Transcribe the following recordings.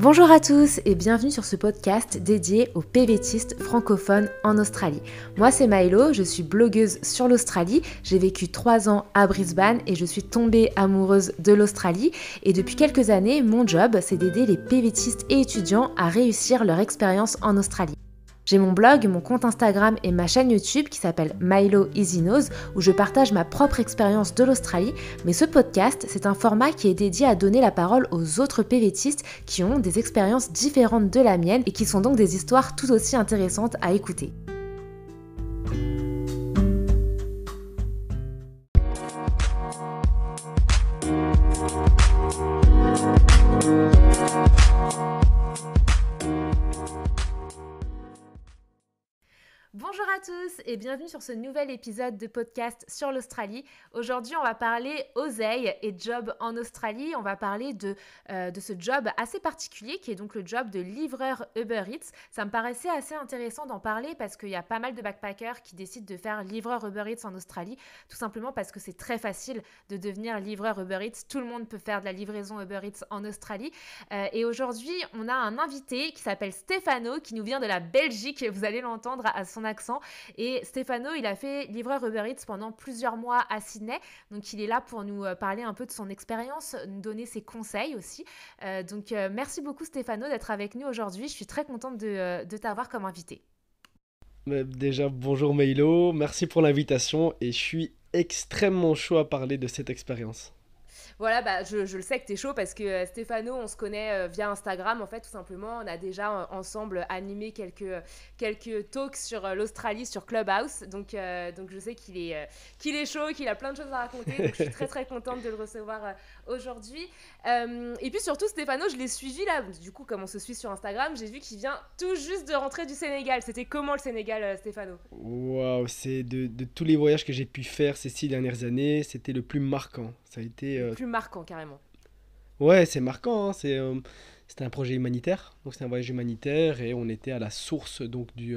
Bonjour à tous et bienvenue sur ce podcast dédié aux PVTistes francophones en Australie. Moi c'est Milo, je suis blogueuse sur l'Australie, j'ai vécu 3 ans à Brisbane et je suis tombée amoureuse de l'Australie et depuis quelques années mon job c'est d'aider les PVTistes et étudiants à réussir leur expérience en Australie. J'ai mon blog, mon compte Instagram et ma chaîne YouTube qui s'appelle Milo Easy Nose où je partage ma propre expérience de l'Australie, mais ce podcast, c'est un format qui est dédié à donner la parole aux autres PVTistes qui ont des expériences différentes de la mienne et qui sont donc des histoires tout aussi intéressantes à écouter. et bienvenue sur ce nouvel épisode de podcast sur l'Australie. Aujourd'hui, on va parler oseille et job en Australie. On va parler de, euh, de ce job assez particulier qui est donc le job de livreur Uber Eats. Ça me paraissait assez intéressant d'en parler parce qu'il y a pas mal de backpackers qui décident de faire livreur Uber Eats en Australie, tout simplement parce que c'est très facile de devenir livreur Uber Eats. Tout le monde peut faire de la livraison Uber Eats en Australie. Euh, et aujourd'hui, on a un invité qui s'appelle Stefano qui nous vient de la Belgique. Vous allez l'entendre à son accent. Et Stefano, il a fait livreur Uber Eats pendant plusieurs mois à Sydney. Donc il est là pour nous euh, parler un peu de son expérience, nous donner ses conseils aussi. Euh, donc euh, merci beaucoup Stefano d'être avec nous aujourd'hui. Je suis très contente de, de t'avoir comme invité. Déjà, bonjour Meilo, merci pour l'invitation et je suis extrêmement chaud à parler de cette expérience. Voilà, bah, je, le sais que t'es chaud parce que euh, Stéphano, on se connaît euh, via Instagram, en fait, tout simplement. On a déjà euh, ensemble animé quelques, quelques talks sur l'Australie, sur Clubhouse. Donc, donc je sais qu'il est, qu'il est chaud, qu'il a plein de choses à raconter. Donc, je suis très, très contente de le recevoir aujourd'hui. Euh, et puis surtout, Stéphano, je l'ai suivi là. Du coup, comme on se suit sur Instagram, j'ai vu qu'il vient tout juste de rentrer du Sénégal. C'était comment le Sénégal, euh, Stéphano Waouh, c'est de, tous les voyages que j'ai pu faire ces six dernières années, c'était le plus marquant. Ça a été. Le euh, plus marquant, carrément. Ouais, c'est marquant. Hein. c'est. c'était un projet humanitaire, donc c'est un voyage humanitaire et on était à la source donc du,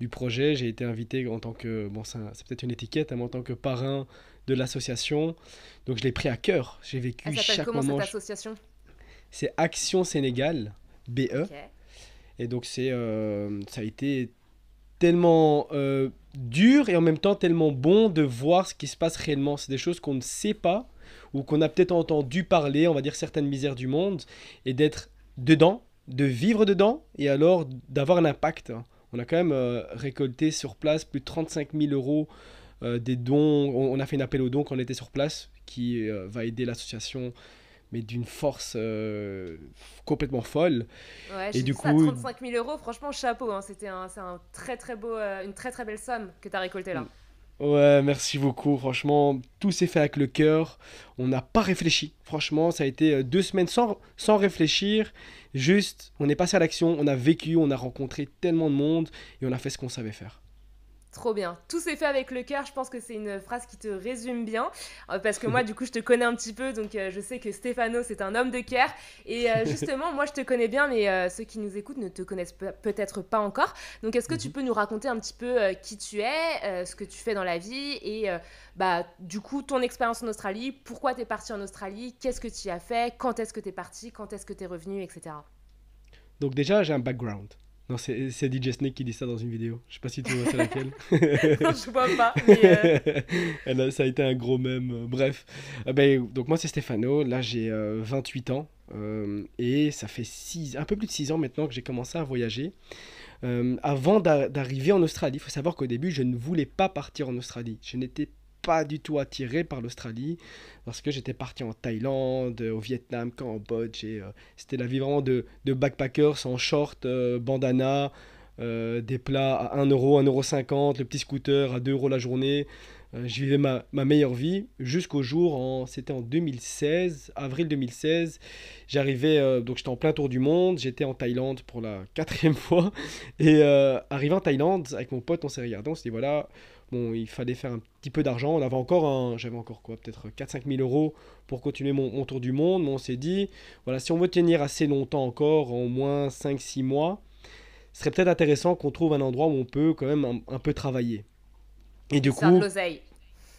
du projet. J'ai été invité en tant que, bon c'est peut-être une étiquette, hein, mais en tant que parrain de l'association. Donc je l'ai pris à cœur. J'ai vécu chaque comment, Cette association C'est Action Sénégal BE. Et donc c'est euh, ça a été tellement euh, dur et en même temps tellement bon de voir ce qui se passe réellement. C'est des choses qu'on ne sait pas ou qu'on a peut-être entendu parler, on va dire certaines misères du monde, et d'être dedans, de vivre dedans, et alors d'avoir un impact. On a quand même euh, récolté sur place plus de 35 000 euros euh, dons. On, a fait un appel aux dons quand on était sur place qui euh, va aider l'association mais d'une force euh, complètement folle. et du coup, 35 000 euros, franchement, chapeau. Hein. C'était un, très très beau, une très très belle somme que tu as récoltée là. Ouais, merci beaucoup. Franchement, tout s'est fait avec le cœur. On n'a pas réfléchi. Franchement, ça a été deux semaines sans, sans réfléchir. Juste, on est passé à l'action, on a vécu, on a rencontré tellement de monde et on a fait ce qu'on savait faire. Trop bien. Tout s'est fait avec le cœur. Je pense que c'est une phrase qui te résume bien. Euh, parce que moi, du coup, je te connais un petit peu. Donc, euh, je sais que Stéphano, c'est un homme de cœur. Et euh, justement, moi, je te connais bien, mais ceux qui nous écoutent ne te connaissent peut-être pas encore. Donc, est-ce que tu mhm. peux nous raconter un petit peu qui tu es, ce que tu fais dans la vie et bah, du coup, ton expérience en Australie Pourquoi tu es parti en Australie Qu'est-ce que tu y as fait Quand est-ce que tu es parti Quand est-ce que tu es revenu Etc. Donc, déjà, j'ai un background. Non, c'est DJ Snake qui dit ça dans une vidéo. Je sais pas si tu vois ça laquelle. non, je vois pas. Euh. ça a été un gros mème. Euh, bref. Ah ben, donc, moi, c'est Stefano. Là, j'ai 28 euh, ans. et ça fait un peu plus de 6 ans maintenant que j'ai commencé à voyager. avant d'arriver en Australie, il faut savoir qu'au début, je ne voulais pas partir en Australie. Je n'étais pas du tout attiré par l'Australie parce que j'étais parti en Thaïlande, au Vietnam, Cambodge. Et, euh, c'était la vie vraiment de, backpackers en short, euh, bandana, euh, des plats à euro, euro 50, le petit scooter à euros la journée. je vivais ma, meilleure vie jusqu'au jour, en, c'était en 2016, avril 2016. J'arrivais, donc j'étais en plein tour du monde, j'étais en Thaïlande pour la quatrième fois. Et arrivé en Thaïlande, avec mon pote, on s'est regardé, on s'est dit voilà bon, il fallait faire un petit peu d'argent. On avait encore un, j'avais encore quoi, peut-être 4-5 000 euros pour continuer mon, tour du monde. Mais on s'est dit, voilà, si on veut tenir assez longtemps encore, au moins 5-6 mois, ce serait peut-être intéressant qu'on trouve un endroit où on peut quand même un, un peu travailler. Et du coup,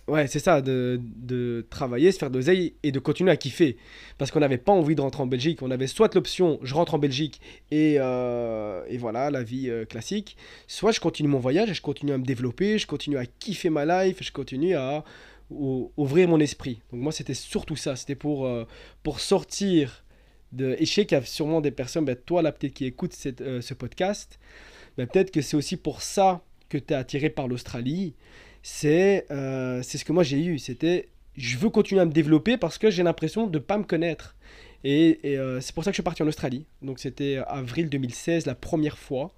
Ouais, c'est ça, de, de, travailler, se faire d'oseille et de continuer à kiffer. Parce qu'on n'avait pas envie de rentrer en Belgique. On avait soit l'option je rentre en Belgique et, euh, et voilà, la vie euh, classique, soit je continue mon voyage et je continue à me développer, je continue à kiffer ma life, je continue à ouvrir mon esprit. Donc moi, c'était surtout ça. C'était pour, euh, pour sortir de... Et je sais qu'il y a sûrement des personnes, ben, toi là peut-être qui écoutes cette, ce podcast, ben, peut-être que c'est aussi pour ça que tu es attiré par l'Australie euh, c'est ce que moi j'ai eu. C'était je veux continuer à me développer parce que j'ai l'impression de ne pas me connaître. Et, euh, c'est pour ça que je suis parti en Australie. Donc c'était avril 2016, la première fois.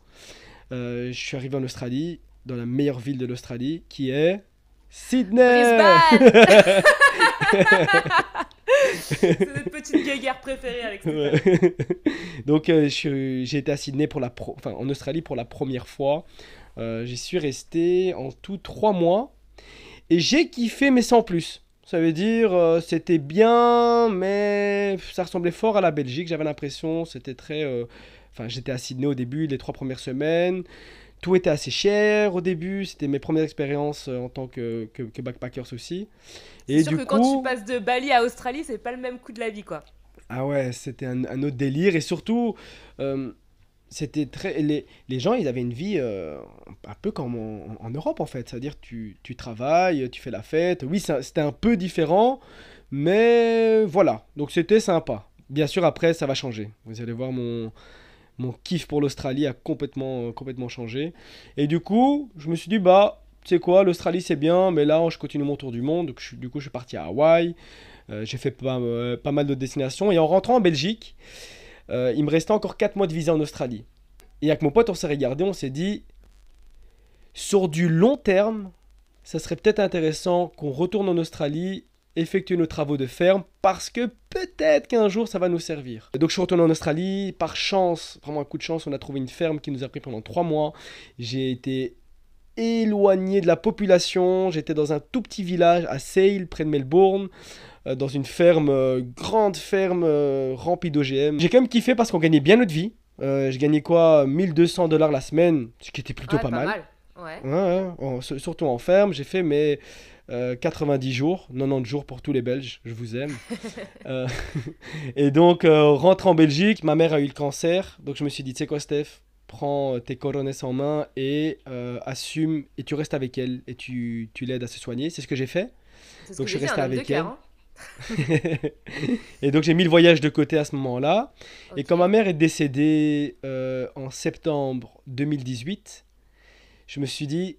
Euh, je suis arrivé en Australie, dans la meilleure ville de l'Australie, qui est Sydney. c'est notre petite guéguerre préférée avec Donc j'ai été à Sydney pour la en Australie pour la première fois. Euh, j'y suis resté en tout trois mois. Et j'ai kiffé, mais sans plus. Ça veut dire, euh, c'était bien, mais ça ressemblait fort à la Belgique. J'avais l'impression, c'était très... Euh, enfin, j'étais à Sydney au début, les trois premières semaines tout était assez cher au début. C'était mes premières expériences en tant que, que, backpackers aussi. Et sûr du que quand tu passes de Bali à Australie, c'est pas le même coup de la vie, quoi. Ah ouais, c'était un, autre délire. Et surtout, c'était très les, les, gens ils avaient une vie euh, un peu comme en, Europe en fait c'est-à-dire tu, travailles tu fais la fête oui c'était un peu différent mais voilà donc c'était sympa bien sûr après ça va changer vous allez voir mon mon kiff pour l'Australie a complètement euh, complètement changé et du coup je me suis dit bah c'est quoi l'Australie c'est bien mais là je continue mon tour du monde du coup je suis parti à Hawaï euh, j'ai fait pas, pas mal de destinations et en rentrant en Belgique euh, il me restait encore 4 mois de visa en Australie. Et avec mon pote, on s'est regardé, on s'est dit, sur du long terme, ça serait peut-être intéressant qu'on retourne en Australie, effectuer nos travaux de ferme, parce que peut-être qu'un jour ça va nous servir. Et donc je suis retourné en Australie, par chance, vraiment un coup de chance, on a trouvé une ferme qui nous a pris pendant 3 mois. J'ai été éloigné de la population. J'étais dans un tout petit village à Sale, près de Melbourne, euh, dans une ferme, euh, grande ferme euh, remplie d'OGM. J'ai quand même kiffé parce qu'on gagnait bien notre vie. je gagnais quoi 1200 dollars la semaine, ce qui était plutôt pas, mal. Ouais. surtout en ferme, j'ai fait mes 90 jours, 90 jours pour tous les Belges, je vous aime. et donc, rentre en Belgique, ma mère a eu le cancer, donc je me suis dit, tu sais quoi Steph prends euh, tes coronets en main et euh, assume, et tu restes avec elle, et tu, tu l'aides à se soigner. C'est ce que j'ai fait. donc je suis resté avec elle. Hein. et donc j'ai mis le voyage de côté à ce moment-là. Et quand ma mère est décédée euh, en septembre 2018, je me suis dit,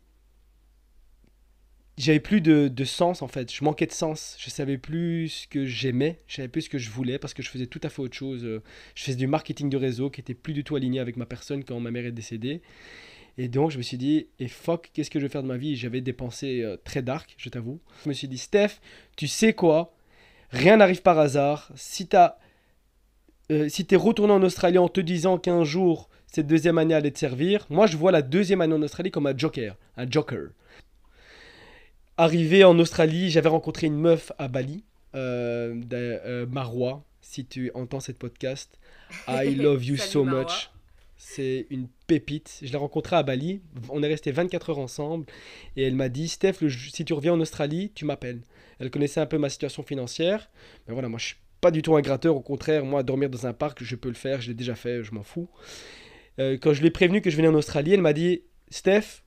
j'avais plus de, sens en fait. Je manquais de sens. Je savais plus ce que j'aimais. Je savais plus ce que je voulais parce que je faisais tout à fait autre chose. Euh, je faisais du marketing de réseau qui était plus du tout aligné avec ma personne quand ma mère est décédée. Et donc je me suis dit, et fuck, qu'est-ce que je vais faire de ma vie J'avais des pensées euh, très dark, je t'avoue. Je me suis dit, Steph, tu sais quoi Rien n'arrive par hasard. Si tu euh, si tu es retourné en Australie en te disant qu'un jour, cette deuxième année allait te servir, moi je vois la deuxième année en Australie comme un joker. Un joker. Arrivé en Australie, j'avais rencontré une meuf à Bali, euh, euh Marwa, si tu entends cette podcast. I love you so much. C'est une pépite. Je l'ai rencontrée à Bali. On est resté 24 heures ensemble. Et elle m'a dit Steph, si tu reviens en Australie, tu m'appelles. Elle connaissait un peu ma situation financière. Mais voilà, moi, je suis pas du tout un gratteur. Au contraire, moi, dormir dans un parc, je peux le faire. Je l'ai déjà fait. Je m'en fous. Euh, quand je l'ai prévenu que je venais en Australie, elle m'a dit Steph,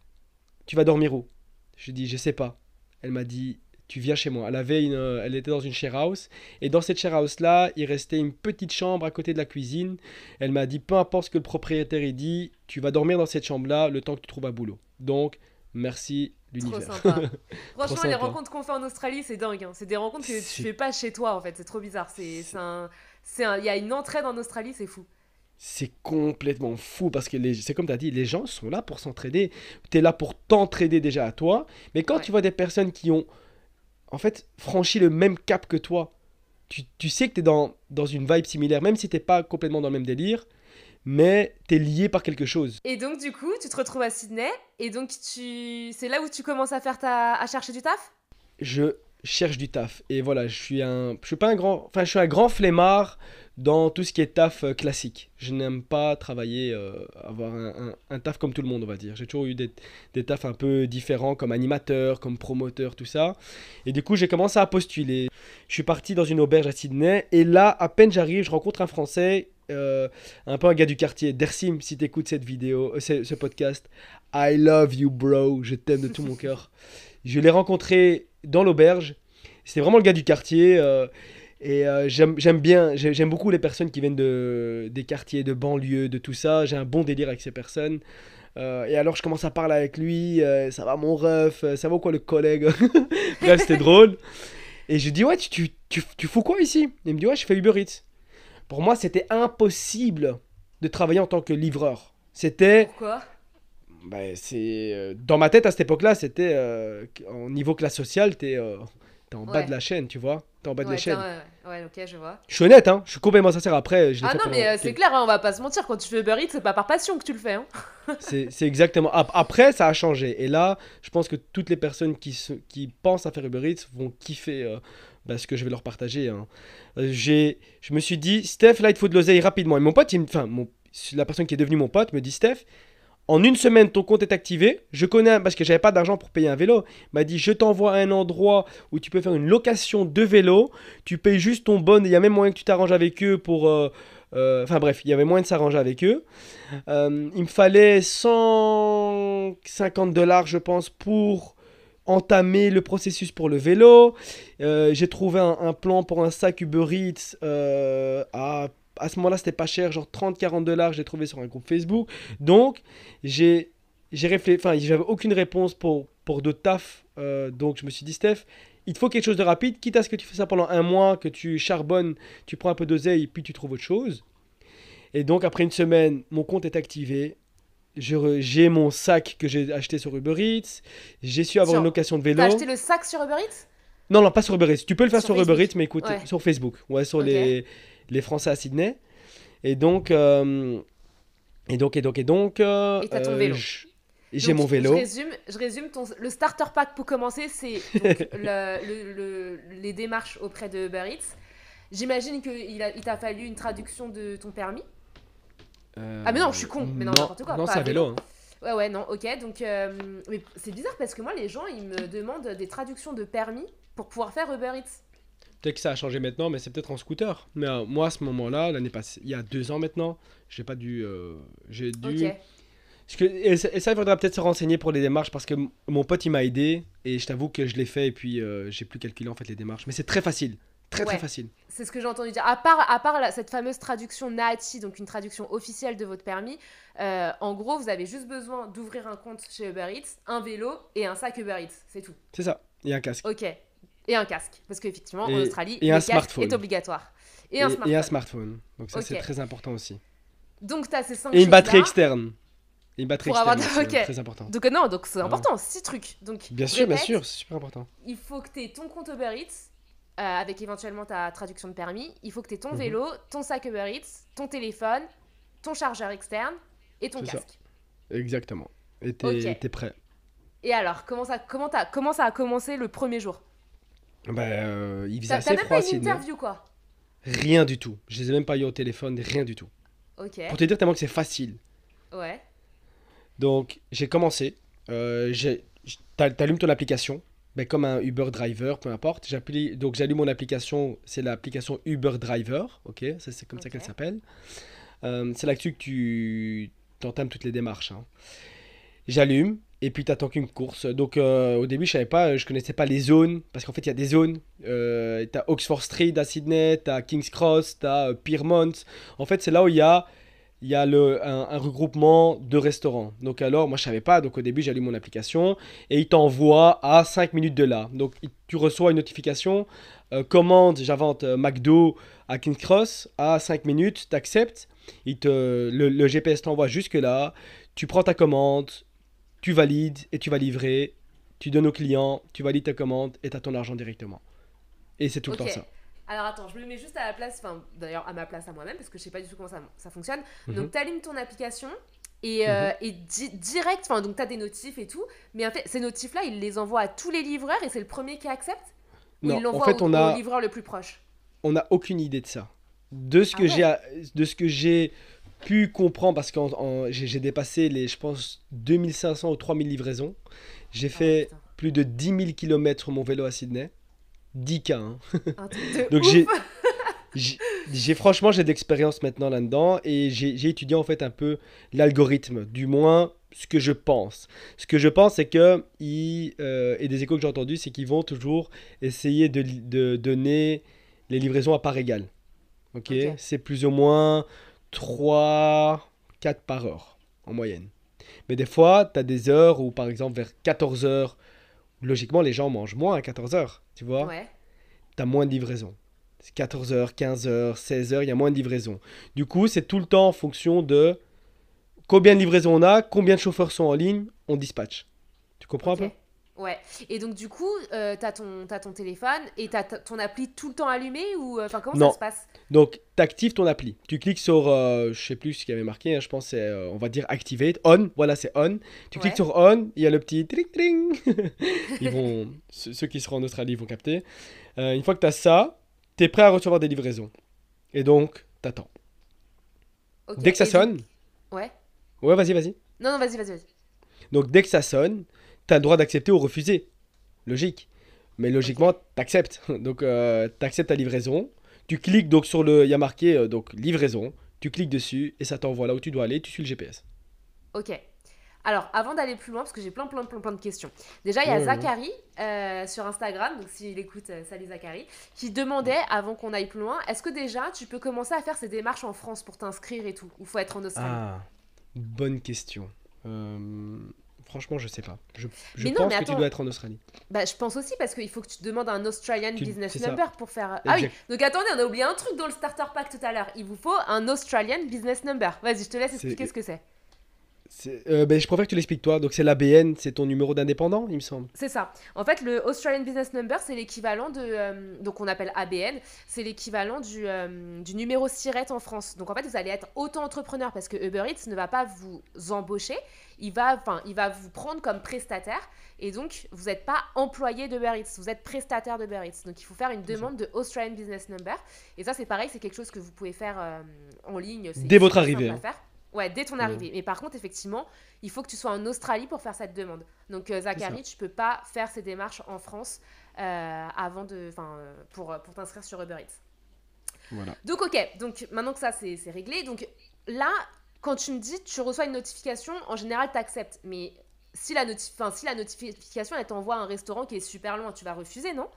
tu vas dormir où Je lui ai dit Je sais pas elle m'a dit tu viens chez moi. Elle avait une, euh, elle était dans une share house et dans cette share house là, il restait une petite chambre à côté de la cuisine. Elle m'a dit peu importe ce que le propriétaire ait dit, tu vas dormir dans cette chambre là le temps que tu trouves un boulot. Donc merci l'univers. Franchement les rencontres qu'on fait en Australie, c'est dingue. Hein. C'est des rencontres que tu fais pas chez toi en fait, c'est trop bizarre. C'est c'est un il y a une entraide en Australie, c'est fou c'est complètement fou parce que c'est comme tu as dit, les gens sont là pour s'entraider. Tu es là pour t'entraider déjà à toi. Mais quand tu vois des personnes qui ont, en fait, franchi le même cap que toi, tu, sais que tu es dans, dans une vibe similaire, même si tu pas complètement dans le même délire, mais tu es lié par quelque chose. Et donc, du coup, tu te retrouves à Sydney et donc tu... c'est là où tu commences à, faire ta... à chercher du taf je cherche du taf. Et voilà, je suis un, je suis pas un grand, enfin, un grand flemmard dans tout ce qui est taf euh, classique. Je n'aime pas travailler, euh, avoir un, taf comme tout le monde, on va dire. J'ai toujours eu des, des tafs un peu différents, comme animateur, comme promoteur, tout ça. Et du coup, j'ai commencé à postuler. Je suis parti dans une auberge à Sydney, et là, à peine j'arrive, je rencontre un Français euh, un peu un gars du quartier, Dersim, si t'écoutes cette vidéo, ce, podcast, I love you, bro. Je t'aime de tout mon cœur. Je l'ai rencontré dans l'auberge. C'était vraiment le gars du quartier. Euh, et euh, j'aime bien, j'aime beaucoup les personnes qui viennent de, des quartiers, de banlieue, de tout ça. J'ai un bon délire avec ces personnes. Euh, et alors je commence à parler avec lui. ça va mon ref Ça va quoi le collègue Bref, c'était drôle. Et je lui dis, ouais, tu, tu, tu, fous quoi ici Il me dit, ouais, je fais Uber Eats. Pour moi, c'était impossible de travailler en tant que livreur. C'était. Pourquoi bah, c'est euh, dans ma tête à cette époque-là, c'était au euh, en niveau classe sociale, t'es euh, en bas de la chaîne, tu vois. T'es en bas de la chaîne. ok, je vois. Je suis honnête, hein. Je suis complètement sincère. Après, je Ah non, mais c'est clair, hein, on va pas se mentir. Quand tu fais Uber Eats, c'est pas par passion que tu le fais. Hein. c'est exactement. Après, ça a changé. Et là, je pense que toutes les personnes qui, qui pensent à faire Uber Eats vont kiffer. Bah, ce que je vais leur partager. Hein. j'ai Je me suis dit, Steph, là, il faut de l'oseille rapidement. Et mon pote, enfin, la personne qui est devenue mon pote me dit, Steph, en une semaine, ton compte est activé. Je connais, parce que j'avais pas d'argent pour payer un vélo. Il m'a dit, je t'envoie un endroit où tu peux faire une location de vélo. Tu payes juste ton bon. Il y a même moyen que tu t'arranges avec eux pour. Euh, euh, enfin bref, il y avait moyen de s'arranger avec eux. Euh, il me fallait 150 dollars, je pense, pour entamer le processus pour le vélo. J'ai trouvé un, un, plan pour un sac Uber Eats à à ce moment-là, c'était pas cher, genre 30-40 dollars, j'ai trouvé sur un groupe Facebook. Donc, j'ai réfléchi, enfin, j'avais aucune réponse pour, pour de taf. Euh, donc, je me suis dit, Steph, il te faut quelque chose de rapide, quitte à ce que tu fais ça pendant un mois, que tu charbonnes, tu prends un peu d'oseille, puis tu trouves autre chose. Et donc, après une semaine, mon compte est activé. J'ai mon sac que j'ai acheté sur Uber Eats. J'ai su avoir une location de vélo. T'as acheté le sac sur Uber Eats non, non, pas sur Uber Eats. Tu peux le faire sur, Uber Eats, mais écoute, sur Facebook. Ouais, sur les les Français à Sydney. Et donc, euh, et donc, et donc, et donc. Euh, euh, j'ai mon vélo. Je résume, ton, le starter pack pour commencer, c'est le, les démarches auprès de Uber J'imagine qu'il il t'a fallu une traduction de ton permis. ah mais non, je suis con, mais non, n'importe quoi. Non, c'est un vélo. Hein. Ouais, ouais, non, ok. Donc, mais c'est bizarre parce que moi, les gens, ils me demandent des traductions de permis pour pouvoir faire Uber Eats. Peut-être que ça a changé maintenant, mais c'est peut-être en scooter. Mais euh, moi, à ce moment-là, il y a deux ans maintenant, j'ai pas dû. Euh, j'ai dû. que, et, ça, il faudra peut-être se renseigner pour les démarches parce que mon pote, il m'a aidé et je t'avoue que je l'ai fait et puis euh, j'ai plus calculé en fait les démarches. Mais c'est très facile. Très très facile. C'est ce que j'ai entendu dire. À part, à part cette fameuse traduction Nati, donc une traduction officielle de votre permis, en gros, vous avez juste besoin d'ouvrir un compte chez Uber Eats, un vélo et un sac Uber Eats. C'est tout. C'est ça. Et un casque. Ok. Et un casque, parce qu'effectivement, en Australie, le casque est obligatoire. Et, un smartphone. Donc ça, c'est très important aussi. Donc Et une batterie externe. Et une batterie externe, avoir... très important. Donc euh, non, donc c'est ah. important, 6 trucs. Donc, bien sûr, bien sûr, c'est super important. Il faut que tu aies ton compte Uber Eats, euh, avec éventuellement ta traduction de permis. Il faut que tu aies ton mhm. vélo, ton sac Uber Eats, ton téléphone, ton chargeur externe et ton casque. Exactement. Et tu es prêt. Et alors, comment ça, comment, as, comment ça a commencé le premier jour bah, euh, il faisait assez même Pas une interview, quoi. Rien du tout. Je les ai même pas eu au téléphone, rien du tout. Ok. Pour te dire tellement que c'est facile. Ouais. Donc, j'ai commencé. Euh, T'allumes ton application, ben, comme un Uber Driver, peu importe. Donc, j'allume mon application, c'est l'application Uber Driver, ok C'est comme ça qu'elle s'appelle. Euh, c'est là-dessus que tu entames toutes les démarches. Hein j'allume et puis tu t'attends qu'une course. Donc euh, au début je savais pas, euh, je connaissais pas les zones parce qu'en fait il y a des zones. Euh, as Oxford Street à Sydney, as Kings Cross, tu as euh, Piermont. En fait c'est là où il y a il y a le, un, regroupement de restaurants. Donc alors, moi je savais pas, donc au début j'allume mon application et il t'envoie à 5 minutes de là. Donc tu reçois une notification, commande, j'invente McDo à King's Cross, à 5 minutes, t'acceptes, il te, le GPS t'envoie jusque là, tu prends ta commande, tu valides et tu vas livrer, tu donnes au client, tu valides ta commande et tu as ton argent directement. Et c'est tout le temps ça. Alors attends, je me mets juste à la place, enfin d'ailleurs à ma place à moi-même parce que je sais pas du tout comment ça, fonctionne. Mhm. Donc tu allumes ton application et, euh, mhm. direct, enfin donc tu as des notifs et tout, mais en fait ces notifs-là, ils les envoient à tous les livreurs et c'est le premier qui accepte ils au, a... livreur le plus proche On n'a aucune idée de ça. De ce ah que j'ai de ce que j'ai pu comprendre parce que j'ai dépassé les, je pense, 2500 ou 3000 livraisons. J'ai ah fait plus de 10 000 km mon vélo à Sydney. 10K. Hein. Donc j'ai. J'ai franchement j'ai d'expérience maintenant là-dedans et j'ai étudié en fait un peu l'algorithme, du moins ce que je pense. Ce que je pense c'est que ils, euh, et des échos que j'ai entendus c'est qu'ils vont toujours essayer de, de, donner les livraisons à part égale. Ok, c'est plus ou moins 3, 4 par heure en moyenne. Mais des fois, tu as des heures où, par exemple, vers 14 heures, logiquement, les gens mangent moins à 14 heures, tu vois Tu as moins de livraison. 14 heures, 15 heures, 16 heures, il y a moins de livraison. Du coup, c'est tout le temps en fonction de combien de livraisons on a, combien de chauffeurs sont en ligne, on dispatche. Tu comprends un peu Ouais. Et donc, du coup, euh, t'as ton, ton téléphone et t'as ton appli tout le temps allumé ou euh, enfin comment ça se passe Donc, t'actives ton appli. Tu cliques sur, euh, je sais plus ce qu'il y avait marqué, hein, je pense, euh, on va dire activate, on. Voilà, c'est on. Tu cliques sur on, il y a le petit tring tring. Ils vont, ceux qui seront en Australie vont capter. une fois que t'as ça, t'es prêt à recevoir des livraisons. Et donc, t'attends. Dès que ça sonne. Ouais. Ouais, vas-y, vas-y. Non, non, vas-y, vas-y, vas-y. Donc, dès que ça sonne t'as le droit d'accepter ou refuser. Logique. Mais logiquement, t'acceptes. Donc, euh, t'acceptes ta livraison. Tu cliques donc sur le. Il y a marqué euh, donc livraison. Tu cliques dessus et ça t'envoie là où tu dois aller. Tu suis le GPS. Ok. Alors, avant d'aller plus loin, parce que j'ai plein, plein, plein, plein de questions. Déjà, il y a Zachary euh, sur Instagram, donc s'il écoute, euh, salut Zachary, qui demandait, avant qu'on aille plus loin, est-ce que déjà tu peux commencer à faire ces démarches en France pour t'inscrire et tout Ou faut être en Australie ah, bonne question. Euh, Franchement, je sais pas. Je, non, pense que tu dois être en Australie. Bah, je pense aussi parce qu'il faut que tu demandes un Australian Business Number pour faire. Ah oui, donc attendez, on a oublié un truc dans le Starter Pack tout à l'heure. Il vous faut un Australian Business Number. Vas-y, je te laisse expliquer ce que c'est. Euh, ben, je préfère que tu l'expliques toi. Donc c'est l'ABN, c'est ton numéro d'indépendant, il me semble. C'est ça. En fait, le Australian Business Number, c'est l'équivalent de... Euh, donc on appelle ABN, c'est l'équivalent du, euh, du, numéro SIRET en France. Donc en fait, vous allez être auto-entrepreneur parce que Uber Eats ne va pas vous embaucher, il va, il va vous prendre comme prestataire et donc vous n'êtes pas employé de Uber vous êtes prestataire de Donc il faut faire une demande de Australian Business Number et ça c'est pareil, c'est quelque chose que vous pouvez faire euh, en ligne. Dès votre arrivée. Hein. Ouais, dès ton arrivée. Mais par contre, effectivement, il faut que tu sois en Australie pour faire cette demande. Donc, euh, Zachary, tu peux pas faire ces démarches en France euh, avant de, pour, euh, pour t'inscrire sur Uber Voilà. Donc, ok. Donc, maintenant que ça, c'est réglé. Donc, là, quand tu me dis tu reçois une notification, en général, tu acceptes. Mais si la, si la notification, elle t'envoie à un restaurant qui est super loin, tu vas refuser, non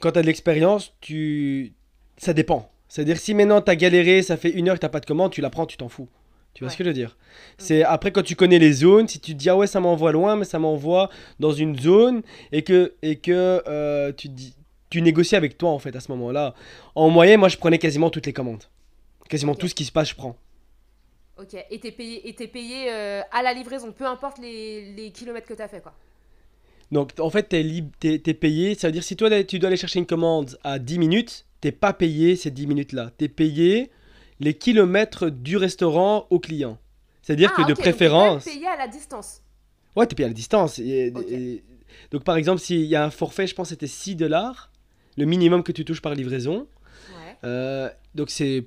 Quand tu as de l'expérience, tu... ça dépend. C'est-à-dire, si maintenant tu as galéré, ça fait une heure que tu pas de commande, tu la prends, tu t'en fous. Tu vois ce que je veux dire C'est après quand tu connais les zones, si tu te dis ah ouais ça m'envoie loin, mais ça m'envoie dans une zone et que et que euh, tu dis tu négocies avec toi en fait à ce moment-là. En moyenne, moi je prenais quasiment toutes les commandes, quasiment tout ce qui se passe je prends. Ok, et t'es payé, es payé euh, à la livraison, peu importe les, kilomètres que t'as fait, quoi. Donc en fait, t'es es, payé, ça veut dire si toi tu dois aller chercher une commande à 10 minutes, t'es pas payé ces 10 minutes-là. T'es payé les kilomètres du restaurant au client. C'est-à-dire ah, que de préférence... T'es payé à la distance. Ouais, t'es payé à la distance. Donc par exemple, s'il y a un forfait, je pense que c'était 6 dollars, le minimum que tu touches par livraison. Euh, donc c'est,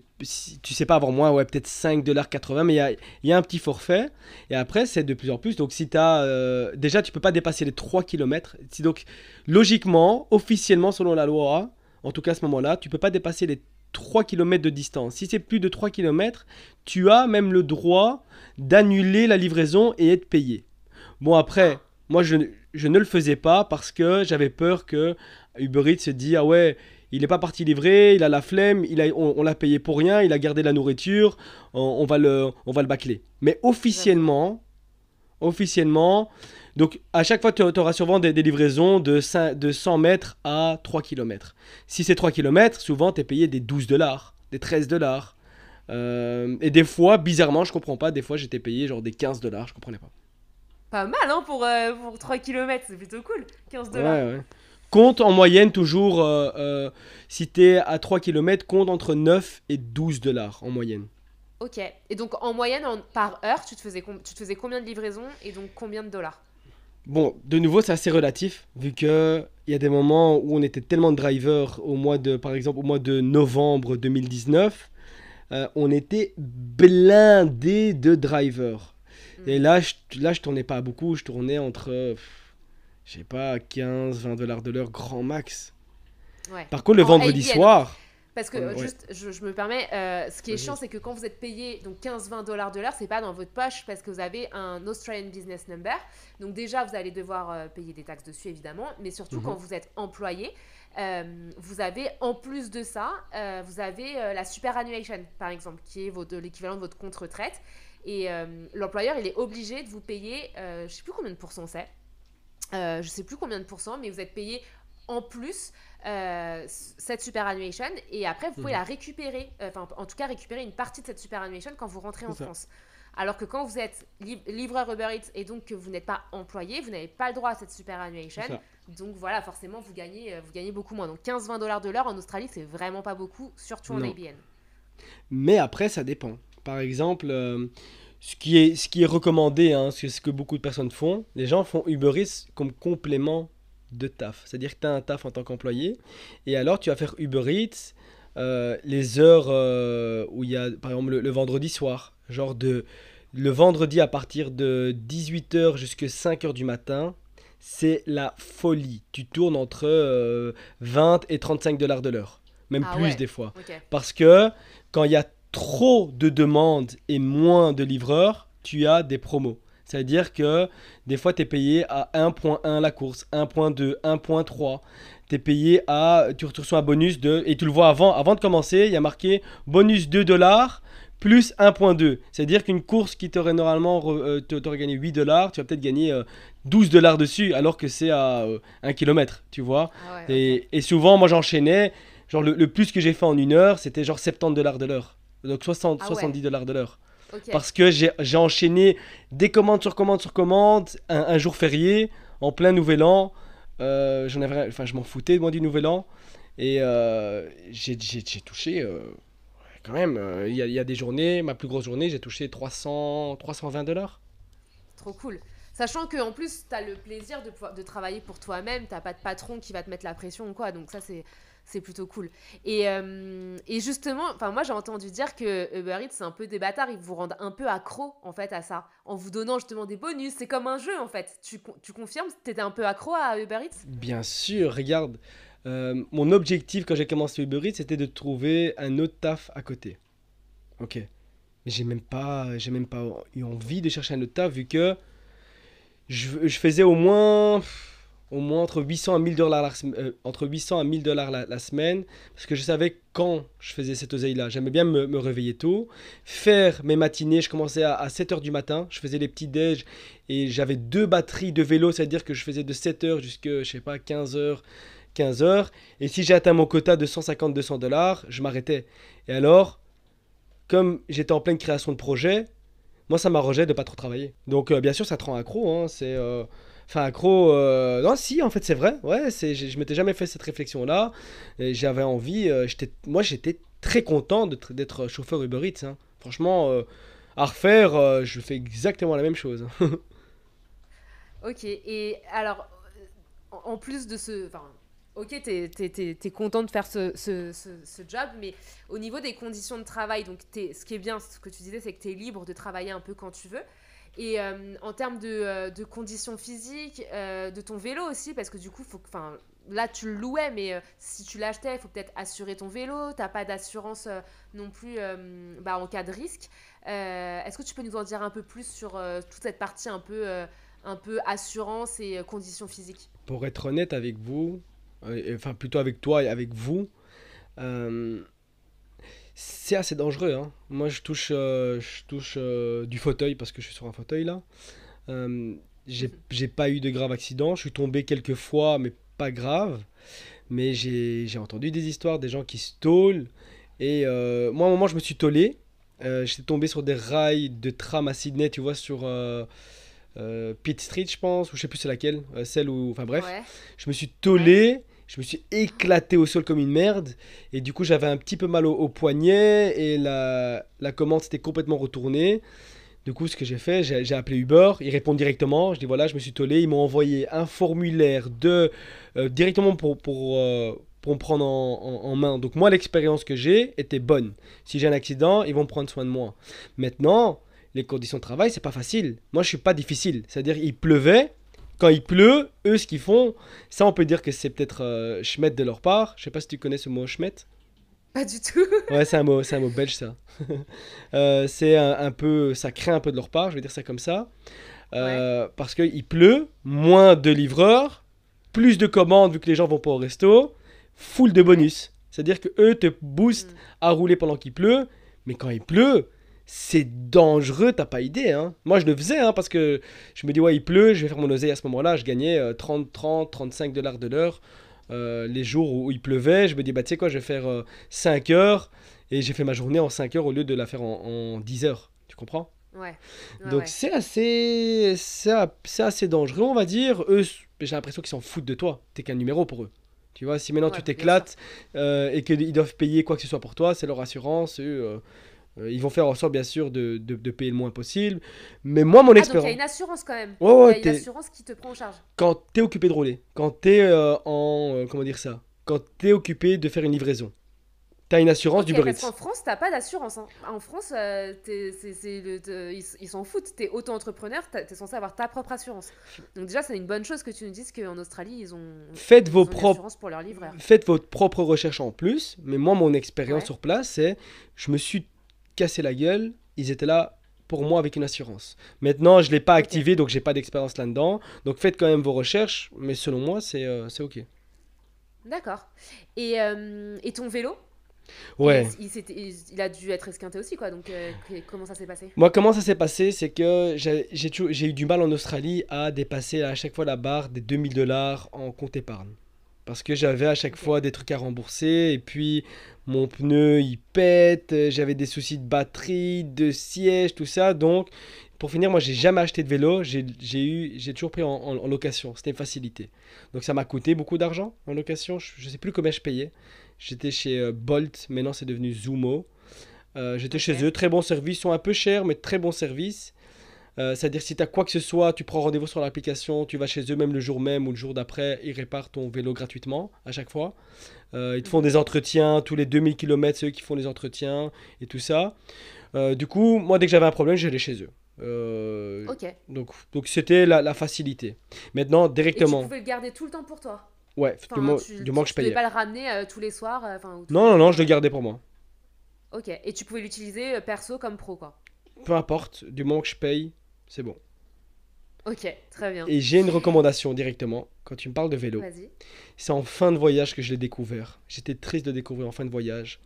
tu sais pas avoir moins, ouais, peut-être 5,80$, mais il y a, un petit forfait. Et après, c'est de plus en plus. Donc si tu as. Euh, déjà, tu peux pas dépasser les 3 km. Si, donc, logiquement, officiellement, selon la loi, en tout cas à ce moment-là, tu peux pas dépasser les 3 km de distance. Si c'est plus de 3 km, tu as même le droit d'annuler la livraison et être payé. Bon, après, moi, je, je ne le faisais pas parce que j'avais peur que Uber Eats se dise Ah ouais il n'est pas parti livrer, il a la flemme, il on, l'a payé pour rien, il a gardé la nourriture, on, va, le, on va le bâcler. Mais officiellement, officiellement, donc à chaque fois, tu auras souvent des, livraisons de, de 100 mètres à 3 km. Si c'est 3 km, souvent, tu es payé des 12 dollars, des 13 dollars. Euh, et des fois, bizarrement, je comprends pas, des fois j'étais payé genre des 15 dollars, je comprenais pas. Pas mal hein, pour, euh, pour 3 km, c'est plutôt cool, 15 dollars. Ouais, ouais compte en moyenne toujours, euh, euh si à 3 km, compte entre 9 et 12 dollars en moyenne. Ok, et donc en moyenne par heure, tu te, faisais tu faisais combien de livraisons et donc combien de dollars Bon, de nouveau, c'est assez relatif, vu que il y a des moments où on était tellement driver au mois de, par exemple, au mois de novembre 2019, euh, on était blindé de drivers. Hmm. Et là, je, là, je tournais pas beaucoup, je tournais entre je sais pas, 15, 20 dollars de l'heure, grand max. Par contre, le vendredi soir. Parce que, euh, juste, je, me permets, euh, ce qui est chiant, c'est que quand vous êtes payé 15-20 dollars de l'heure, c'est pas dans votre poche parce que vous avez un Australian Business Number. Donc, déjà, vous allez devoir euh, payer des taxes dessus, évidemment, mais surtout mhm. quand vous êtes employé, vous avez en plus de ça, vous avez la superannuation, par exemple, qui est l'équivalent de votre compte retraite. Et l'employeur, il est obligé de vous payer, je sais plus combien de pourcents c'est, euh, je ne sais plus combien de pourcents, mais vous êtes payé en plus euh, cette superannuation et après vous pouvez mhm. la récupérer, euh, enfin en tout cas récupérer une partie de cette superannuation quand vous rentrez en France. Alors que quand vous êtes livreur Uber Eats et donc que vous n'êtes pas employé, vous n'avez pas le droit à cette superannuation. Donc voilà, forcément, vous gagnez, euh, vous gagnez beaucoup moins. Donc 15-20 dollars de l'heure en Australie, c'est vraiment pas beaucoup, surtout en ABN. Mais après, ça dépend. Par exemple, ce qui est, ce qui est recommandé, hein, ce que beaucoup de personnes font. Les gens font Uber Eats comme complément de taf. C'est-à-dire que tu as un taf en tant qu'employé, et alors tu vas faire Uber Eats euh, les heures euh, où il y a, par exemple, le, vendredi soir, genre de le vendredi à partir de 18h jusqu'à 5h du matin, c'est la folie. Tu tournes entre 20 euh, et 35 dollars de l'heure, même ah plus des fois. Parce que quand il y a trop de demandes et moins de livreurs, tu as des promos. C'est-à-dire que des fois, tu es payé à 1.1 la course, 1.2, 1.3. Tu es payé à. Tu reçois un bonus de. Et tu le vois avant, avant de commencer, il y a marqué bonus 2 dollars plus 1.2. C'est-à-dire qu'une course qui t'aurait normalement euh, gagné 8 dollars, tu vas peut-être gagner 12 euh, dollars dessus, alors que c'est à 1 euh, km, tu vois. Ah et, souvent, moi, j'enchaînais. Genre, le, le plus que j'ai fait en une heure, c'était genre 70 dollars de l'heure donc 60, 70 ah dollars de l'heure. Parce que j'ai enchaîné des commandes sur commandes sur commandes, un, jour férié, en plein nouvel an. Euh, j'en avais, enfin, je m'en foutais moi du nouvel an. Et euh, j'ai touché, euh, quand même, il y, y, a des journées, ma plus grosse journée, j'ai touché 300, 320 dollars. Trop cool. Sachant que en plus, tu as le plaisir de, de travailler pour toi-même, t'as pas de patron qui va te mettre la pression ou quoi. Donc ça, c'est c'est plutôt cool. Euh, et, justement, enfin moi j'ai entendu dire que Uber Eats c'est un peu des bâtards, ils vous rendent un peu accro en fait à ça, en vous donnant justement des bonus. C'est comme un jeu en fait. Tu, tu confirmes T'étais un peu accro à Uber Eats Bien sûr, regarde. Euh, mon objectif quand j'ai commencé Uber Eats c'était de trouver un autre taf à côté. Ok. Mais j'ai même pas, même pas eu envie de chercher un autre taf vu que je faisais au moins au moins entre 800 à 1000 dollars euh, entre 800 à 1000 dollars la, semaine parce que je savais quand je faisais cette oseille là j'aimais bien me, réveiller tôt faire mes matinées je commençais à, 7h du matin je faisais les petits déj et j'avais deux batteries de vélo c'est à dire que je faisais de 7 heures jusqu'à je sais pas 15h 15 heures. et si j'ai atteint mon quota de 150 200 dollars je m'arrêtais et alors comme j'étais en pleine création de projet moi ça m'arrangeait de pas trop travailler donc euh, bien sûr ça te rend accro hein. c'est euh, Enfin, gros. Euh, non, si, en fait, c'est vrai. Ouais, c'est, je, ne m'étais jamais fait cette réflexion-là. j'avais envie. Euh, j'étais, moi, j'étais très content d'être chauffeur Uber Eats. Hein. Franchement, euh, à refaire, je fais exactement la même chose. ok. Et alors, en plus de ce. Enfin, Ok, t'es, es content de faire ce, job, mais au niveau des conditions de travail, donc ce qui est bien, ce que tu disais, c'est que tu es libre de travailler un peu quand tu veux. Et euh, en termes de, euh, conditions physiques, euh, de ton vélo aussi, parce que du coup, faut, là tu le louais, mais si tu l'achetais, il faut peut-être assurer ton vélo, Tu n'as pas d'assurance non plus bah, en cas de risque. Est-ce que tu peux nous en dire un peu plus sur toute cette partie un peu, un peu assurance et conditions physiques Pour être honnête avec vous, enfin plutôt avec toi et avec vous, c'est assez dangereux. Hein. Moi, je touche, euh, je touche euh, du fauteuil parce que je suis sur un fauteuil là. Euh, j'ai pas eu de grave accident. Je suis tombé quelques fois, mais pas grave. Mais j'ai entendu des histoires des gens qui se Et moi, à un moment, je me suis tôlé. J'étais tombé sur des rails de tram à Sydney, tu vois, sur. Pitt Street, je pense, ou je sais plus c'est laquelle, celle où. Enfin bref, je me suis tollé je me suis éclaté au sol comme une merde. Et du coup, j'avais un petit peu mal au, poignet et la, la commande s'était complètement retournée. Du coup, ce que j'ai fait, j'ai appelé Uber, ils répondent directement. Je dis voilà, je me suis tollé. Ils m'ont envoyé un formulaire de euh, directement pour, pour, euh, pour me prendre en, en, en, main. Donc, moi, l'expérience que j'ai était bonne. Si j'ai un accident, ils vont prendre soin de moi. Maintenant, les conditions de travail, c'est pas facile. Moi, je suis pas difficile. C'est-à-dire, il pleuvait, quand il pleut, eux, ce qu'ils font, ça, on peut dire que c'est peut-être euh, de leur part. Je sais pas si tu connais ce mot schmett. Pas du tout. ouais, c'est un mot, c'est un mot belge ça. Euh, c'est un, peu, ça crée un peu de leur part. Je vais dire ça comme ça, euh, que parce qu'il pleut, moins de livreurs, plus de commandes vu que les gens vont pas au resto, full de bonus. C'est-à-dire que eux te boostent mm. à rouler pendant qu'il pleut, mais quand il pleut, c'est dangereux, t'as pas idée. Hein. Moi, je le faisais hein, parce que je me dis, ouais, il pleut, je vais faire mon oseille à ce moment-là. Je gagnais 30, 30, 35 dollars de l'heure. Euh, les jours où, il pleuvait, je me dis, bah, tu sais quoi, je vais faire 5 euh, heures. Et j'ai fait ma journée en 5 heures au lieu de la faire en, 10 heures. Tu comprends Ouais. Donc, c'est assez, c'est assez dangereux, on va dire. Eux, j'ai l'impression qu'ils s'en foutent de toi. T'es qu'un numéro pour eux. Tu vois, si maintenant tu t'éclates euh, et qu'ils doivent payer quoi que ce soit pour toi, c'est leur assurance. Euh, ils vont faire en sorte, bien sûr, de, de, payer le moins possible. Mais moi, mon ah, expérience. Il y a une assurance quand même. une assurance qui te prend en charge. Quand tu es occupé de rouler, quand tu es euh, en. Euh, comment dire ça Quand tu es occupé de faire une livraison, t'as une assurance du Uber En France, t'as pas d'assurance. Hein. En France, ils s'en foutent. T'es auto-entrepreneur, t'es censé avoir ta propre assurance. Donc, déjà, c'est une bonne chose que tu nous dises qu'en Australie, ils ont. Faites vos propres. pour Faites votre propre recherche en plus. Mais moi, mon expérience sur place, c'est. Je me suis casser la gueule, ils étaient là pour moi avec une assurance. Maintenant, je ne l'ai pas activé, donc j'ai pas d'expérience là-dedans. Donc faites quand même vos recherches, mais selon moi, c'est euh, c'est OK. D'accord. Et, euh, et ton vélo Ouais. Il, a dû être esquinté aussi, quoi. Donc, euh, comment ça s'est passé Moi, comment ça s'est passé C'est que j'ai eu du mal en Australie à dépasser à chaque fois la barre des 2000 dollars en compte épargne parce que j'avais à chaque fois des trucs à rembourser et puis mon pneu il pète, euh, j'avais des soucis de batterie, de siège, tout ça. Donc pour finir, moi j'ai jamais acheté de vélo, j'ai eu, j'ai toujours pris en, location, c'était une facilité. Donc ça m'a coûté beaucoup d'argent en location, je, ne sais plus combien je payais. J'étais chez euh, Bolt, maintenant c'est devenu Zumo. Euh, j'étais chez eux, très bon service, ils sont un peu chers mais très bon service. Euh, c'est-à-dire, si tu as quoi que ce soit, tu prends rendez-vous sur l'application, tu vas chez eux même le jour même ou le jour d'après, ils réparent ton vélo gratuitement à chaque fois. Euh, ils te font des entretiens tous les 2000 km, ceux qui font les entretiens et tout ça. Euh, du coup, moi, dès que j'avais un problème, j'allais chez eux. ok. Donc, donc c'était la, facilité. Maintenant, directement. tu pouvais le garder tout le temps pour toi. Ouais, du, que je paye. Tu pouvais pas le ramener tous les soirs. non, non, non, je le gardais pour moi. Ok. Et tu pouvais l'utiliser perso comme pro, quoi. Peu importe, du moment que je paye, c'est bon. Ok, très bien. Et j'ai une recommandation directement quand tu me parles de vélo. C'est en fin de voyage que je l'ai découvert. J'étais triste de découvrir en fin de voyage.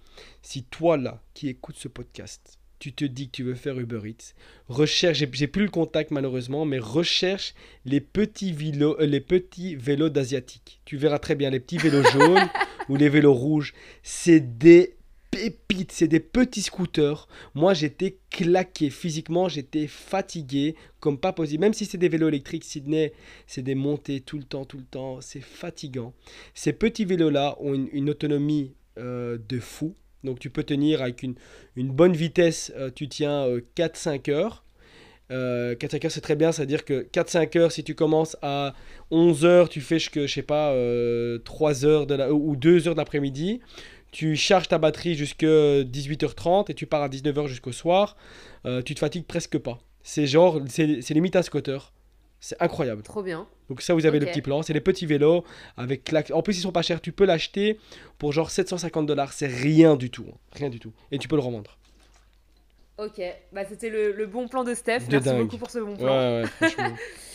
Si toi là qui écoutes ce podcast, tu te dis que tu veux faire Uber Eats, recherche, j'ai plus le contact malheureusement, mais recherche les petits vélos, euh, les petits vélos d'asiatiques. Tu verras très bien les petits vélos jaunes ou les vélos rouges. C'est des pépites, c'est des petits scooters. Moi, j'étais claqué physiquement, j'étais fatigué comme pas possible. Même si c'est des vélos électriques, Sydney, c'est des montées tout le temps, tout le temps, c'est fatigant. Ces petits vélos-là ont une, autonomie euh, de fou. Donc tu peux tenir avec une, bonne vitesse, euh, tu tiens 4-5 euh, heures. 4-5 heures c'est très bien, c'est-à-dire que 4-5 heures si tu commences à 11 heures, tu fais que je sais pas 3 heures de ou 2 heures d'après midi tu charges ta batterie jusqu'à 18h30 euh, et tu pars à 19h jusqu'au soir, euh, tu te fatigues presque pas. C'est genre, c'est limite un scooter. C'est incroyable. Trop bien. Donc ça, vous avez le petit plan. C'est les petits vélos avec la... En plus, ils sont pas chers. Tu peux l'acheter pour genre 750 dollars. C'est rien du tout. Hein. Rien du tout. Et tu peux le revendre. Ok. Bah, c'était le, bon plan de Steph. Merci beaucoup pour ce bon plan. Ouais, ouais, franchement.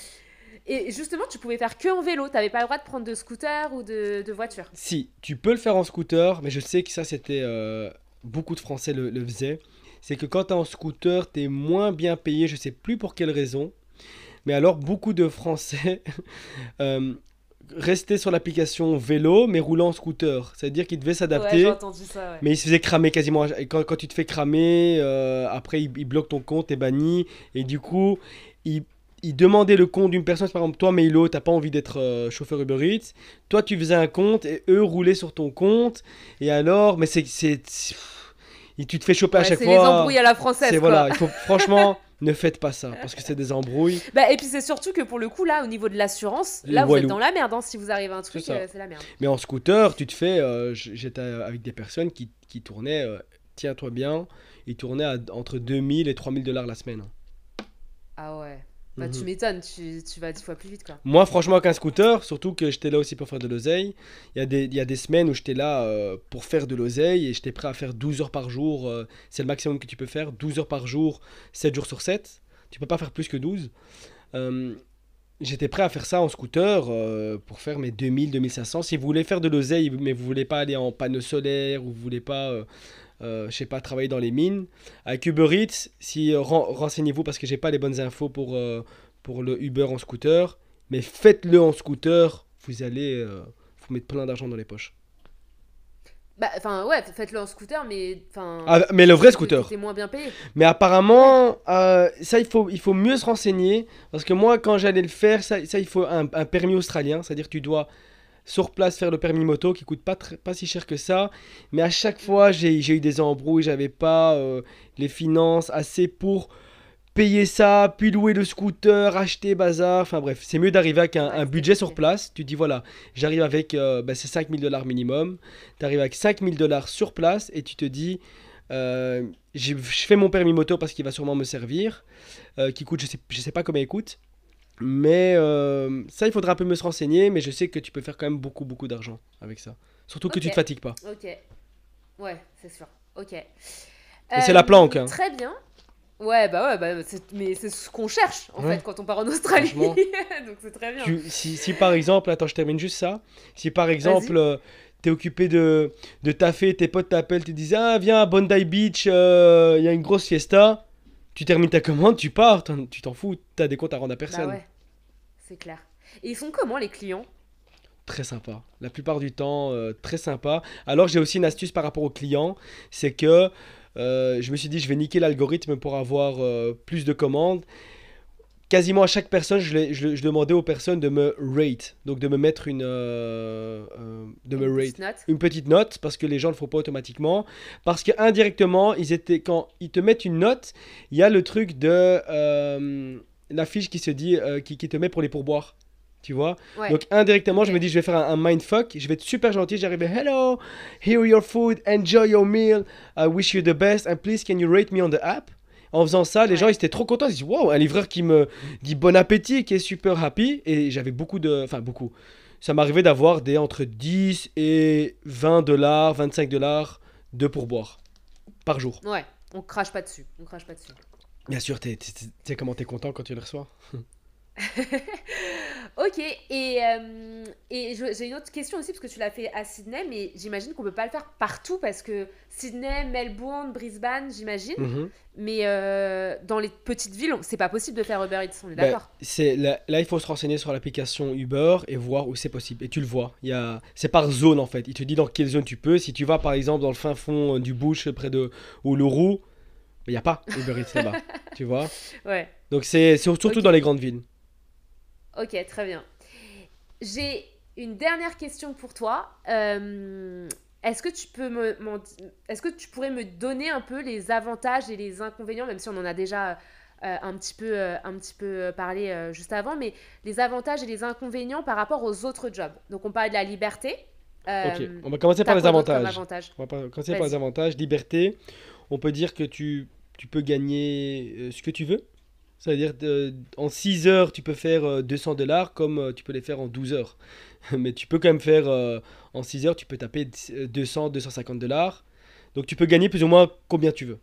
Et justement, tu pouvais faire que en vélo. T'avais pas le droit de prendre de scooter ou de, voiture. Si, tu peux le faire en scooter, mais je sais que ça, c'était. Euh, beaucoup de Français le, faisaient. C'est que quand t'es en scooter, t'es moins bien payé, je sais plus pour quelle raison. Mais alors, beaucoup de Français euh, restaient sur l'application vélo, mais roulant en scooter. C'est-à-dire qu'ils devaient s'adapter. Ouais, ouais. Mais ils se faisaient cramer quasiment. Quand, tu te fais cramer, euh, après, ils, bloquent ton compte, t'es banni. Et du coup, ils il demandait le compte d'une personne. Par exemple, toi, Milo. t'as pas envie d'être euh, chauffeur Uber Eats. Toi, tu faisais un compte et eux roulaient sur ton compte. Et alors, mais c'est. Tu te fais choper à chaque fois. C'est les embrouilles à la française. Quoi. Voilà, il faut, franchement. ne faites pas ça parce que c'est des embrouilles. Bah, et puis c'est surtout que pour le coup, là, au niveau de l'assurance, là, vous êtes dans la merde. Hein, si vous arrivez à un truc, euh, c'est la merde. Mais en scooter, tu te fais. Euh, j'étais avec des personnes qui, qui tournaient, tiens-toi bien, ils tournaient à, entre 2000 et 3000 dollars la semaine. Ah ouais. Bah, tu mhm. m'étonnes, tu, tu, vas 10 fois plus vite. Quoi. Moi, franchement, un scooter, surtout que j'étais là aussi pour faire de l'oseille. Il y, a des, il y a des semaines où j'étais là euh, pour faire de l'oseille et j'étais prêt à faire 12 heures par jour. Euh, c'est le maximum que tu peux faire. 12 heures par jour, 7 jours sur 7. Tu peux pas faire plus que 12. Euh, j'étais prêt à faire ça en scooter pour faire mes 2000, 2500. Si vous voulez faire de l'oseille, mais vous voulez pas aller en panneau solaire ou vous voulez pas euh, je sais pas, travailler dans les mines. Avec Uber Eats, si, euh, renseignez-vous parce que j'ai pas les bonnes infos pour, euh, pour le Uber en scooter. Mais faites-le en scooter, vous allez vous mettre plein d'argent dans les poches. Bah, enfin, ouais, faites-le en scooter, mais. Ah, mais le vrai scooter. C'est moins bien payé. Mais apparemment, ça, il faut, il faut mieux se renseigner. Parce que moi, quand j'allais le faire, ça, il faut un, un permis australien. C'est-à-dire que tu dois sur place faire le permis moto qui coûte pas, pas si cher que ça. Mais à chaque fois, j'ai eu des embrouilles, j'avais pas euh, les finances assez pour payer ça, puis louer le scooter, acheter bazar. Enfin bref, c'est mieux d'arriver avec un, budget sur place. Tu dis voilà, j'arrive avec 5000 euh, bah, dollars minimum. Tu arrives avec 5000 dollars sur place et tu te dis. Euh, je fais mon permis moto parce qu'il va sûrement me servir, qui coûte, je sais, je sais pas combien il coûte. Mais euh, ça, il faudra un peu me se renseigner, mais je sais que tu peux faire quand même beaucoup, beaucoup d'argent avec ça. Surtout que tu te fatigues pas. Ok. Ouais, c'est sûr. Ok. c'est la euh, planque. Hein. Très bien. Ouais, bah ouais, bah, mais c'est ce qu'on cherche en fait quand on part en Australie. Donc c'est très bien. si, par exemple, attends, je termine juste ça. Si par exemple, tu euh, t'es occupé de, de taffer, tes potes t'appellent, tu Ah, viens à Bondi Beach, il y a une grosse fiesta tu termines ta commande, tu pars, tu t'en fous, tu as des comptes à rendre à bah personne. ouais, c'est clair. Et ils sont comment les clients Très sympa. La plupart du temps, euh, très sympa. Alors j'ai aussi une astuce par rapport aux clients, c'est que euh, je me suis dit je vais niquer l'algorithme pour avoir euh, plus de commandes quasiment à chaque personne, je, demandais aux personnes de me rate, donc de me mettre une, euh, euh, de rate, une petite note, parce que les gens ne le font pas automatiquement, parce que indirectement, ils étaient quand ils te mettent une note, il y a le truc de euh, l'affiche qui se dit, qui, te met pour les pourboires. Tu vois Donc indirectement, je me dis, je vais faire un, un mindfuck, je vais être super gentil, j'arrive, hello, here your food, enjoy your meal, I wish you the best, and please can you rate me on the app en faisant ça, les gens ils étaient trop contents. Ils disaient, waouh, un livreur qui me dit bon appétit, qui est super happy. Et j'avais beaucoup de. Enfin, beaucoup. Ça m'arrivait d'avoir des entre 10 et 20 dollars, 25 dollars de pourboire par jour. Ouais, on crache pas dessus. On crache pas dessus. Bien sûr, tu sais comment t'es content quand tu le reçois ok, et, euh, et j'ai une autre question aussi, parce que tu l'as fait à Sydney, mais j'imagine qu'on ne peut pas le faire partout, parce que Sydney, Melbourne, Brisbane, j'imagine, mhm. mais euh, dans les petites villes, c'est pas possible de faire Uber Eats, on est bah, d'accord là, il faut se renseigner sur l'application Uber et voir où c'est possible, et tu le vois, il c'est par zone en fait, il te dit dans quelle zone tu peux, si tu vas par exemple dans le fin fond euh, du Bush, près de Uluru, il n'y a pas Uber Eats là-bas, tu vois Ouais. Donc c'est surtout dans les grandes villes. Ok, très bien. J'ai une dernière question pour toi. Euh, est-ce que tu peux me, est-ce que tu pourrais me donner un peu les avantages et les inconvénients, même si on en a déjà euh, un petit peu, euh, un petit peu parlé juste avant, mais les avantages et les inconvénients par rapport aux autres jobs. Donc on parle de la liberté. ok. On va commencer par les avantages. on va commencer par les avantages. Liberté. On peut dire que tu, tu peux gagner ce que tu veux. C'est-à-dire en 6 heures, tu peux faire 200 euh, dollars comme euh, tu peux les faire en 12 heures. Mais tu peux quand même faire euh, en 6 heures, tu peux taper 200, 250 dollars. Donc tu peux gagner plus ou moins combien tu veux.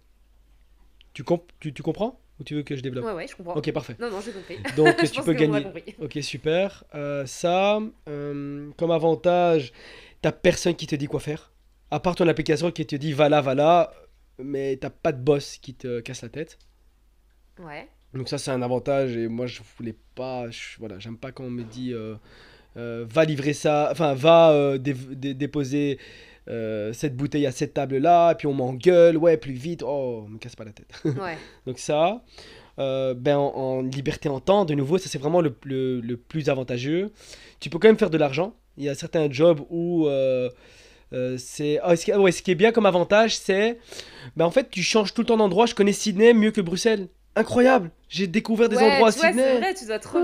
Tu, tu, comprends ou tu veux que je développe Ouais, ouais, je comprends. Ok, parfait. Non, non, j'ai compris. Donc tu peux gagner. Ok, super. ça, comme avantage, t'as personne qui te dit quoi faire. À part ton application qui te dit va là, va là, mais t'as pas de boss qui te casse la tête. Ouais. Donc ça, c'est un avantage. Et moi, je voulais pas. Je, voilà, j'aime pas quand on me dit euh, euh, va livrer ça. Enfin, va euh, déposer cette bouteille à cette table là. Et puis on m'engueule. Ouais, plus vite. Oh, on me casse pas la tête. Donc ça. ben en, liberté en temps, de nouveau, ça c'est vraiment le, le, plus avantageux. Tu peux quand même faire de l'argent. Il y a certains jobs où c'est ah, ce, qui... ce qui est bien comme avantage, c'est ben en fait, tu changes tout le temps d'endroit. Je connais Sydney mieux que Bruxelles incroyable. J'ai découvert des endroits à Sydney. C'est vrai, tu dois trop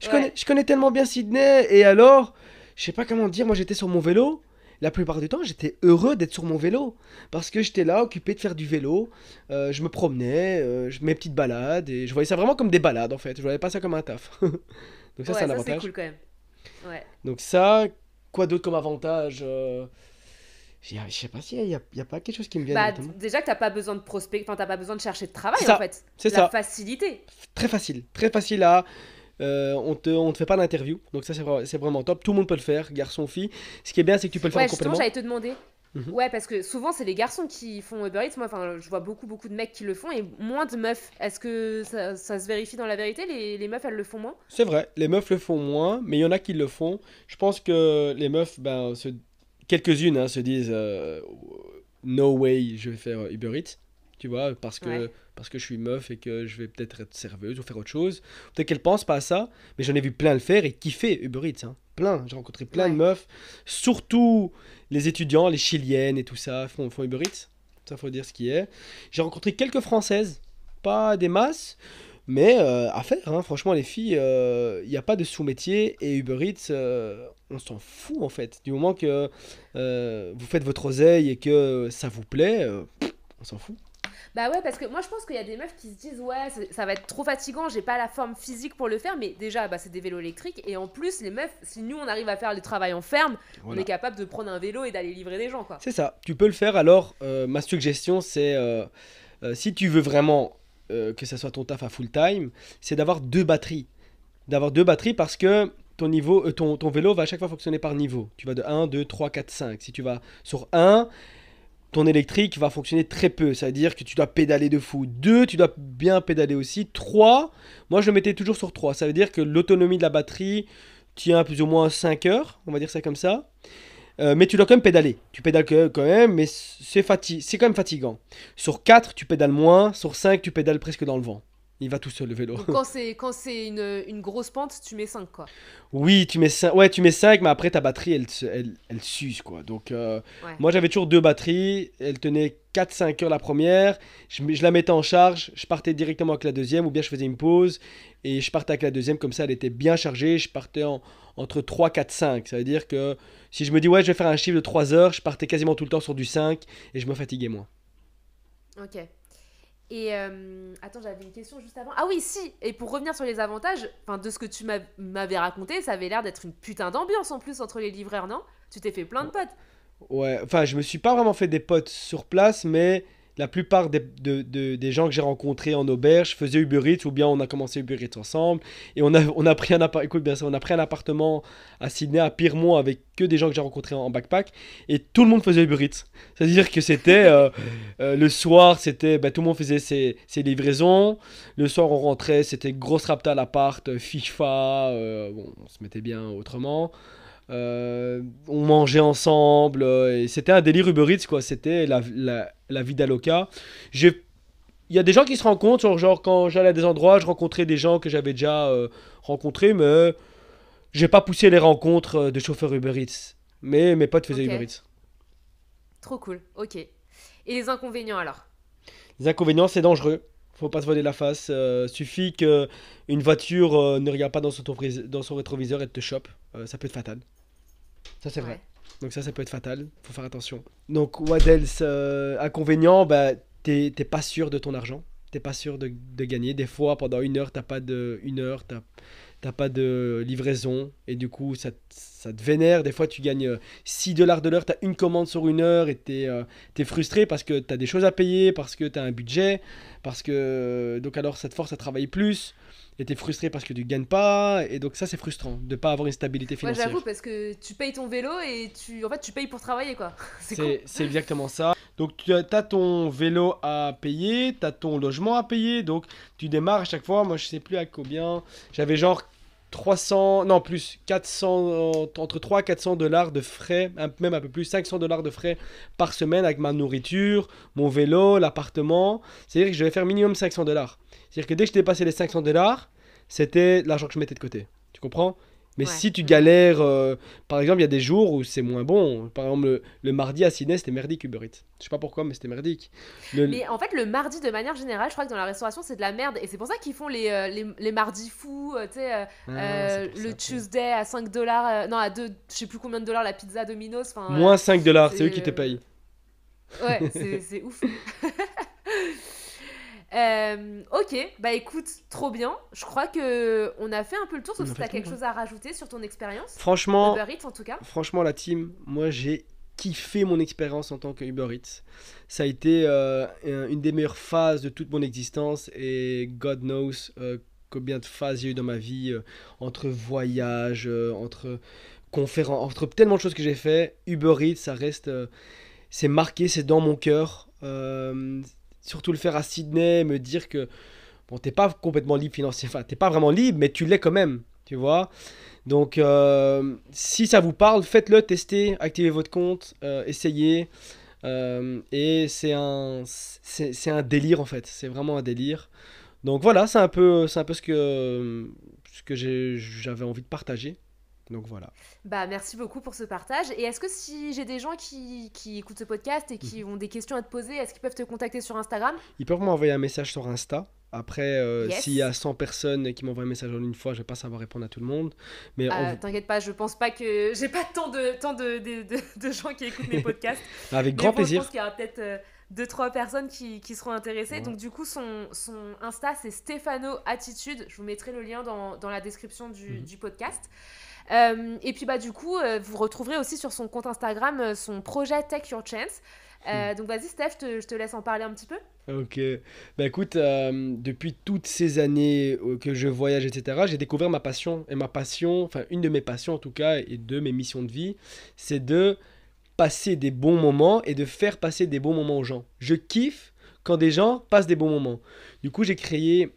Je, connais, je connais tellement bien Sydney. Et alors, je sais pas comment dire, moi j'étais sur mon vélo. La plupart du temps, j'étais heureux d'être sur mon vélo. Parce que j'étais là, occupé de faire du vélo. Euh, je me promenais, euh, mes petites balades. Et je voyais ça vraiment comme des balades en fait. Je voyais pas ça comme un taf. Donc ça, c'est un ça, avantage. C'est cool quand même. Ouais. Donc ça, quoi d'autre comme avantage euh, je sais pas s'il n'y a, pas quelque chose qui me vient. Bah, déjà que t'as pas besoin de prospect, pas besoin de chercher de travail en fait. C'est ça. La facilité. Très facile, très facile à. Euh, on te, on te fait pas d'interview, donc ça c'est vraiment top. Tout le monde peut le faire, garçon, fille. Ce qui est bien, c'est que tu peux le faire en complément. j'allais te demander. Mhm. Ouais, parce que souvent c'est les garçons qui font Uber Eats. Moi, enfin, je vois beaucoup, beaucoup de mecs qui le font et moins de meufs. Est-ce que ça, se vérifie dans la vérité les, meufs, elles le font moins C'est vrai, les meufs le font moins, mais il y en a qui le font. Je pense que les meufs, ben, se quelques-unes hein, se disent euh, No way, je vais faire euh, Uber Eats, tu vois, parce que, parce que je suis meuf et que je vais peut-être être serveuse ou faire autre chose. Peut-être qu'elles pensent pas à ça, mais j'en ai vu plein le faire et kiffer Uber Eats. Hein. Plein, j'ai rencontré plein de meufs, surtout les étudiants, les chiliennes et tout ça, font, font Uber Eats. Ça, faut dire ce qui est. J'ai rencontré quelques françaises, pas des masses, mais euh, à faire, hein. franchement, les filles, il euh, n'y a pas de sous-métier et Uber Eats, euh, on s'en fout en fait. Du moment que vous faites votre oseille et que ça vous plaît, on s'en fout. Bah ouais, parce que moi je pense qu'il y a des meufs qui se disent ouais, ça, va être trop fatigant, j'ai pas la forme physique pour le faire, mais déjà bah, c'est des vélos électriques et en plus les meufs, si nous on arrive à faire le travail en ferme, on est capable de prendre un vélo et d'aller livrer des gens C'est ça, tu peux le faire alors, ma suggestion c'est si tu veux vraiment euh, que ce soit ton taf à full time, c'est d'avoir deux batteries. D'avoir deux batteries parce que ton, niveau, euh, ton, vélo va à chaque fois fonctionner par niveau. Tu vas de 1, 2, 3, 4, 5. Si tu vas sur 1, ton électrique va fonctionner très peu. ça veut dire que tu dois pédaler de fou. 2, tu dois bien pédaler aussi. 3, moi je le mettais toujours sur 3. Ça veut dire que l'autonomie de la batterie tient plus ou moins 5 heures. On va dire ça comme ça. Euh, mais tu dois quand même pédaler. Tu pédales quand même, mais c'est, c'est quand même fatigant. Sur 4, tu pédales moins. Sur 5, tu pédales presque dans le vent. Il va tout seul le vélo. quand c'est quand c'est une, grosse pente, tu mets 5 quoi. Oui, tu mets 5, ouais, tu mets mais après ta batterie elle elle, elle s'use quoi. Donc euh, moi j'avais toujours deux batteries, elle tenait 4 5 heures la première, je, la mettais en charge, je partais directement avec la deuxième ou bien je faisais une pause et je partais avec la deuxième comme ça elle était bien chargée, je partais en, entre 3 4 5, ça veut dire que si je me dis ouais, je vais faire un chiffre de 3 heures, je partais quasiment tout le temps sur du 5 et je me fatiguais moins. OK. Et euh, attends, j'avais une question juste avant. Ah oui, si Et pour revenir sur les avantages, de ce que tu m'avais raconté, ça avait l'air d'être une putain d'ambiance en plus entre les livreurs, non Tu t'es fait plein de potes. Ouais, enfin, je me suis pas vraiment fait des potes sur place, mais la plupart des, gens que j'ai rencontrés en auberge faisaient Uber Eats ou bien on a commencé Uber Eats ensemble. Et on a, pris, un on a pris un appartement à Sydney, à Pyrmont, avec que des gens que j'ai rencontrés en, backpack. Et tout le monde faisait Uber Eats. C'est-à-dire que c'était euh, euh, le soir, c'était ben, tout le monde faisait ses, livraisons. Le soir, on rentrait, c'était grosse rapta à l'appart, euh, FIFA, bon, on se mettait bien autrement. Euh, on mangeait ensemble. Euh, et c'était un délire Uber Eats, quoi. C'était la, vie d'Aloca Il y a des gens qui se rencontrent, genre, quand j'allais à des endroits, je rencontrais des gens que j'avais déjà euh, rencontrés, mais j'ai pas poussé les rencontres de chauffeurs Uber Eats. Mais mes potes faisaient Uber Eats. Trop cool, ok. Et les inconvénients alors Les inconvénients, c'est dangereux faut pas se voler la face. suffit que une voiture ne regarde pas dans son, rétroviseur et te chope. ça peut être fatal. Ça, c'est vrai. Donc ça, ça peut être fatal. Faut faire attention. Donc, what else euh, Inconvénient, bah, tu t'es pas sûr de ton argent. T'es pas sûr de, gagner. Des fois, pendant une heure, t'as pas de... Une heure, pas de livraison et du coup ça, te vénère. Des fois tu gagnes 6 euh, dollars de l'heure, tu as une commande sur une heure et tu es, euh, frustré parce que tu as des choses à payer, parce que tu as un budget, parce que donc alors ça te force à travailler plus et t'es frustré parce que tu gagnes pas et donc ça c'est frustrant de pas avoir une stabilité financière. Moi j'avoue parce que tu payes ton vélo et tu en fait tu payes pour travailler quoi. c'est c'est exactement ça. Donc tu as ton vélo à payer, tu as ton logement à payer donc tu démarres à chaque fois, moi je sais plus à combien, j'avais genre 300 non plus 400 euh, entre 3 et 400 dollars de frais même un peu plus 500 dollars de frais par semaine avec ma nourriture mon vélo l'appartement c'est à dire que je vais faire minimum 500 dollars c'est-à-dire que dès que je passé les 500 dollars, c'était l'argent que je mettais de côté. Tu comprends mais si tu mm. galères, euh, par exemple, il y a des jours où c'est moins bon. Par exemple, le, mardi à Sydney, c'était merdique Uber Eats. Je sais pas pourquoi, mais c'était merdique. Mais en fait, le mardi, de manière générale, je crois que dans la restauration, c'est de la merde. Et c'est pour ça qu'ils font les, euh, les, mardis fous, euh, tu sais, ah, le Tuesday à 5 dollars, non, à 2, je sais plus combien de dollars la pizza Domino's. Moins 5 dollars, c'est eux qui te payent. Ouais, c'est ouf. Euh, ok, bah écoute, trop bien. Je crois que on a fait un peu le tour, sauf si as quelque chose à rajouter sur ton expérience. Franchement, Uber Eats en tout cas. Franchement, la team, moi j'ai kiffé mon expérience en tant que Eats. Ça a été euh, une des meilleures phases de toute mon existence et God knows euh, combien de phases Il y a eu dans ma vie entre voyages, entre conférences, entre tellement de choses que j'ai fait. Uber Eats, ça reste, c'est marqué, c'est dans mon cœur surtout le faire à Sydney, me dire que bon, t'es pas complètement libre financièrement, enfin, t'es pas vraiment libre, mais tu l'es quand même, tu vois. Donc, euh, si ça vous parle, faites-le, testez, activez votre compte, euh, essayez. Euh, et c'est un, c'est, un délire en fait, c'est vraiment un délire. Donc voilà, c'est un peu, c'est un peu ce que, ce que j'avais envie de partager. Donc voilà. Bah, merci beaucoup pour ce partage. Et est-ce que si j'ai des gens qui, qui, écoutent ce podcast et qui mhm. ont des questions à te poser, est-ce qu'ils peuvent te contacter sur Instagram Ils peuvent m'envoyer un message sur Insta. Après, euh, s'il y a 100 personnes qui m'envoient un message en une fois, je vais pas savoir répondre à tout le monde. Mais ah, t'inquiète pas, je pense pas que j'ai pas tant de tant de, de, gens qui écoutent mes podcasts. Avec grand plaisir. Je pense qu'il y aura peut-être 2 euh, deux trois personnes qui, seront intéressées. Donc du coup, son, son Insta c'est Stefano Attitude. Je vous mettrai le lien dans, dans la description du, mhm. du podcast. Euh, et puis bah du coup, euh, vous retrouverez aussi sur son compte Instagram euh, son projet Take Your Chance. Hmm. donc vas-y Steph, je te, laisse en parler un petit peu. Ok. Bah écoute, depuis toutes ces années que je voyage, etc., j'ai découvert ma passion. Et ma passion, enfin une de mes passions en tout cas, et de mes missions de vie, c'est de passer des bons moments et de faire passer des bons moments aux gens. Je kiffe quand des gens passent des bons moments. Du coup, j'ai créé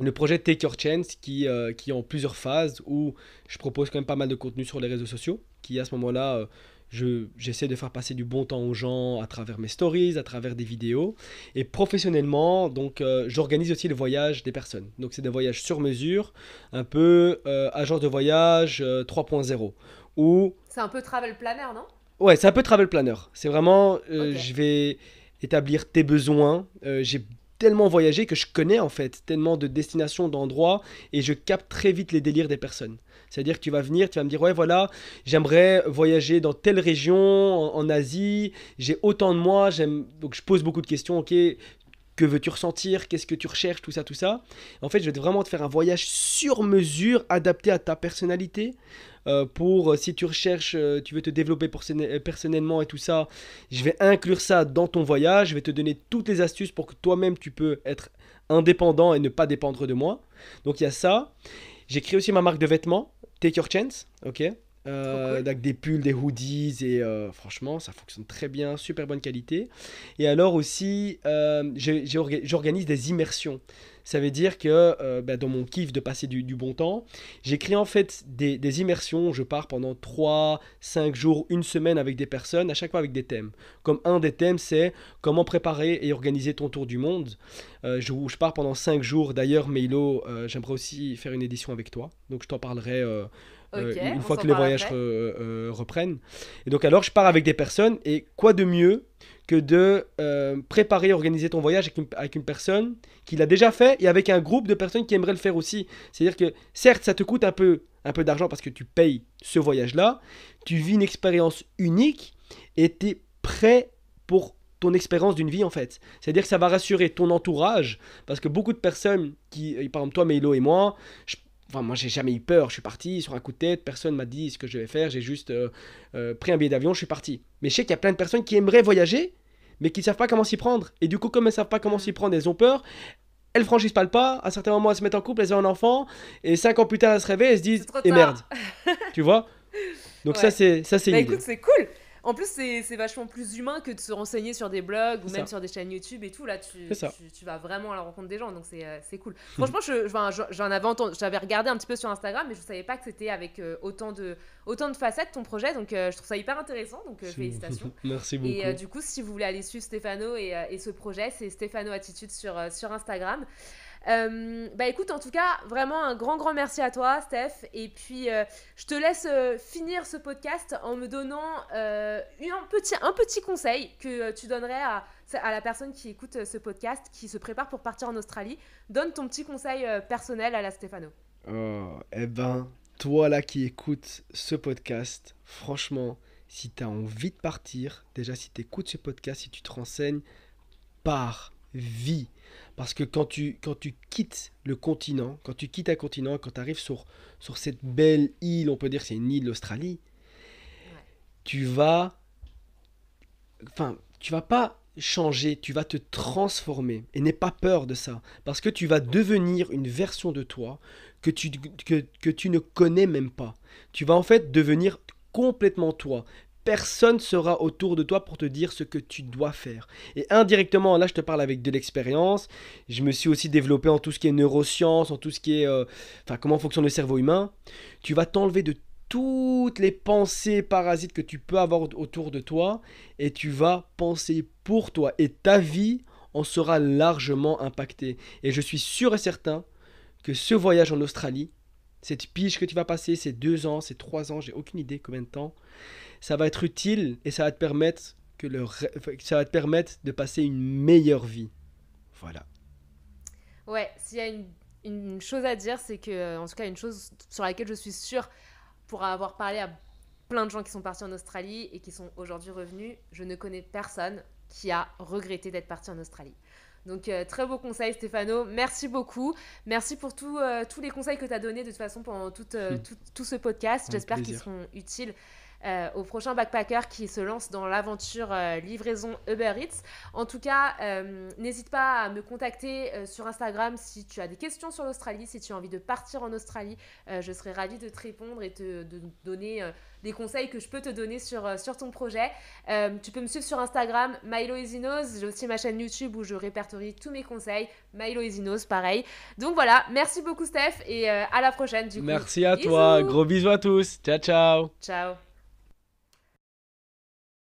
le projet Take Your Chance qui, euh, qui est en plusieurs phases où je propose quand même pas mal de contenu sur les réseaux sociaux qui à ce moment-là euh, je, j'essaie de faire passer du bon temps aux gens à travers mes stories, à travers des vidéos et professionnellement donc euh, j'organise aussi le voyage des personnes donc c'est des voyages sur mesure un peu agence de voyage 3.0 où c'est un peu travel planner non Ouais c'est un peu travel planner c'est vraiment je vais établir tes besoins j'ai tellement voyagé que je connais en fait tellement de destinations, d'endroits et je capte très vite les délires des personnes. C'est-à-dire que tu vas venir, tu vas me dire ouais voilà, j'aimerais voyager dans telle région en, Asie, j'ai autant de moi, j'aime donc je pose beaucoup de questions, OK, que veux-tu ressentir, qu'est-ce que tu recherches, tout ça, tout ça. En fait, je vais vraiment te faire un voyage sur mesure, adapté à ta personnalité. Euh, pour euh, si tu recherches, euh, tu veux te développer personnellement et tout ça, je vais inclure ça dans ton voyage. Je vais te donner toutes les astuces pour que toi-même tu peux être indépendant et ne pas dépendre de moi. Donc il y a ça. J'ai créé aussi ma marque de vêtements, Take Your Chance, ok euh, avec des pulls, des hoodies, et euh, franchement, ça fonctionne très bien, super bonne qualité. Et alors aussi, euh, j'organise des immersions. Ça veut dire que bah, dans mon kiff de passer du, bon temps, J'écris en fait des, immersions. Je pars pendant 3, 5 jours, une semaine avec des personnes, à chaque fois avec des thèmes. Comme un des thèmes, c'est comment préparer et organiser ton tour du monde. Je, je, pars pendant 5 jours. D'ailleurs, Milo, j'aimerais aussi faire une édition avec toi. Donc je t'en parlerai euh, une fois que les voyages euh, euh, reprennent. Et donc alors je pars avec des personnes et quoi de mieux que de préparer, organiser ton voyage avec une, personne qui l'a déjà fait et avec un groupe de personnes qui aimeraient le faire aussi. C'est-à-dire que certes ça te coûte un peu, un peu d'argent parce que tu payes ce voyage-là, tu vis une expérience unique et tu es prêt pour ton expérience d'une vie en fait. C'est-à-dire que ça va rassurer ton entourage parce que beaucoup de personnes qui, parlent exemple toi Mélo et moi, moi, j'ai jamais eu peur. Je suis parti sur un coup de tête. Personne m'a dit ce que je vais faire. J'ai juste euh, euh, pris un billet d'avion. Je suis parti. Mais je sais qu'il y a plein de personnes qui aimeraient voyager, mais qui ne savent pas comment s'y prendre. Et du coup, comme elles ne savent pas comment mm. s'y prendre, elles ont peur. Elles franchissent pas le pas. À certains moments, elles se mettent en couple, elles ont un enfant. Et cinq ans plus tard, elles se réveillent, elles se disent Et eh merde. tu vois Donc, ça, c'est ça c'est bah écoute, c'est cool. En plus, c'est vachement plus humain que de se renseigner sur des blogs ou même sur des chaînes YouTube et tout. Là, tu, vas vraiment à la rencontre des gens, donc c'est euh, cool. Mhm. Franchement, j'en je, avais entendu, j'avais regardé un petit peu sur Instagram, mais je ne savais pas que c'était avec euh, autant, de, autant de facettes ton projet, donc euh, je trouve ça hyper intéressant, donc félicitations. Merci beaucoup. Et du coup, si vous voulez aller suivre Stéphano et, ce projet, c'est Stéphano Attitude sur Instagram. Euh, bah écoute, en tout cas, vraiment un grand, grand merci à toi, Steph. Et puis, euh, je te laisse euh, finir ce podcast en me donnant un, petit, un petit conseil que tu donnerais à, à, la personne qui écoute ce podcast, qui se prépare pour partir en Australie. Donne ton petit conseil personnel à la Stéphano. Oh, eh ben, toi là qui écoutes ce podcast, franchement, si tu as envie de partir, déjà si tu écoutes ce podcast, si tu te renseignes, pars, vie parce que quand tu, quand tu quittes le continent, quand tu quittes un continent, quand tu arrives sur, sur cette belle île, on peut dire c'est une île, l'Australie, tu vas... Enfin, tu vas pas changer, tu vas te transformer. Et n'aie pas peur de ça. Parce que tu vas devenir une version de toi que tu, que, que tu ne connais même pas. Tu vas en fait devenir complètement toi personne sera autour de toi pour te dire ce que tu dois faire. Et indirectement, là je te parle avec de l'expérience, je me suis aussi développé en tout ce qui est neurosciences, en tout ce qui est euh, enfin comment fonctionne le cerveau humain. Tu vas t'enlever de toutes les pensées parasites que tu peux avoir autour de toi et tu vas penser pour toi et ta vie en sera largement impactée. Et je suis sûr et certain que ce voyage en Australie, cette piche que tu vas passer, ces deux ans, ces trois ans, j'ai aucune idée combien de temps, ça va être utile et ça va te permettre que le ça va te permettre de passer une meilleure vie. Voilà. Ouais, s'il y a une, une, chose à dire, c'est que, euh, en tout cas, une chose sur laquelle je suis sûre, pour avoir parlé à plein de gens qui sont partis en Australie et qui sont aujourd'hui revenus, je ne connais personne qui a regretté d'être parti en Australie. Donc euh, très beau conseil Stéphano, merci beaucoup. Merci pour euh, tous les conseils que tu as donnés de toute façon pendant hmm. tout, tout ce podcast. J'espère qu'ils seront utiles euh, au prochain backpacker qui se lance dans l'aventure euh, livraison Uber Eats. En tout cas, euh, n'hésite pas à me contacter sur Instagram si tu as des questions sur l'Australie, si tu as envie de partir en Australie. je serai ravie de te répondre et te, de donner des conseils que je peux te donner sur, sur ton projet. tu peux me suivre sur Instagram, Milo Isinos. J'ai aussi ma chaîne YouTube où je répertorie tous mes conseils. Milo pareil. Donc voilà, merci beaucoup Steph et à la prochaine du Merci à toi, gros bisous à tous. Ciao, ciao. Ciao.